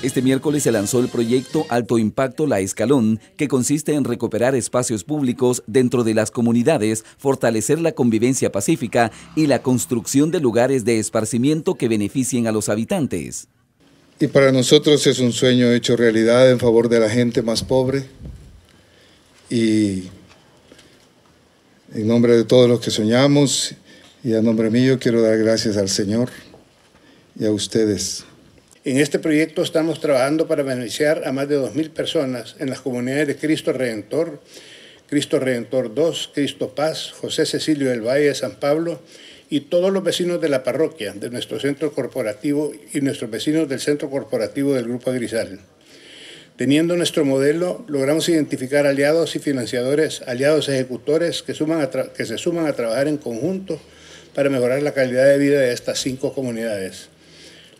Este miércoles se lanzó el proyecto Alto Impacto La Escalón, que consiste en recuperar espacios públicos dentro de las comunidades, fortalecer la convivencia pacífica y la construcción de lugares de esparcimiento que beneficien a los habitantes. Y para nosotros es un sueño hecho realidad en favor de la gente más pobre y en nombre de todos los que soñamos y a nombre mío quiero dar gracias al Señor y a ustedes. En este proyecto estamos trabajando para beneficiar a más de 2.000 personas en las comunidades de Cristo Redentor, Cristo Redentor II, Cristo Paz, José Cecilio del Valle de San Pablo y todos los vecinos de la parroquia, de nuestro centro corporativo y nuestros vecinos del centro corporativo del Grupo Agrisal. Teniendo nuestro modelo, logramos identificar aliados y financiadores, aliados ejecutores que, que se suman a trabajar en conjunto para mejorar la calidad de vida de estas cinco comunidades.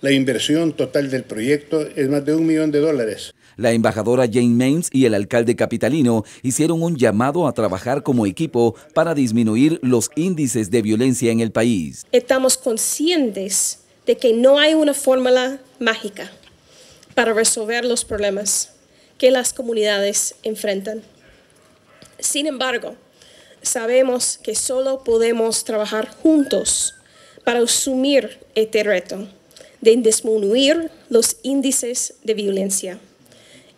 La inversión total del proyecto es más de un millón de dólares. La embajadora Jane Mains y el alcalde capitalino hicieron un llamado a trabajar como equipo para disminuir los índices de violencia en el país. Estamos conscientes de que no hay una fórmula mágica para resolver los problemas que las comunidades enfrentan. Sin embargo, sabemos que solo podemos trabajar juntos para asumir este reto de disminuir los índices de violencia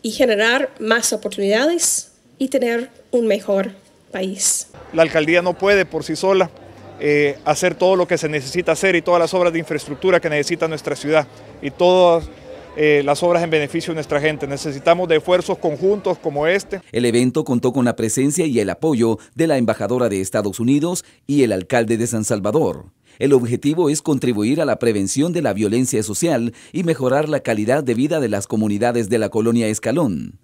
y generar más oportunidades y tener un mejor país. La alcaldía no puede por sí sola eh, hacer todo lo que se necesita hacer y todas las obras de infraestructura que necesita nuestra ciudad y todas eh, las obras en beneficio de nuestra gente. Necesitamos de esfuerzos conjuntos como este. El evento contó con la presencia y el apoyo de la embajadora de Estados Unidos y el alcalde de San Salvador. El objetivo es contribuir a la prevención de la violencia social y mejorar la calidad de vida de las comunidades de la colonia Escalón.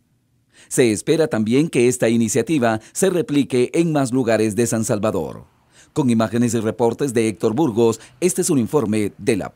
Se espera también que esta iniciativa se replique en más lugares de San Salvador. Con imágenes y reportes de Héctor Burgos, este es un informe de la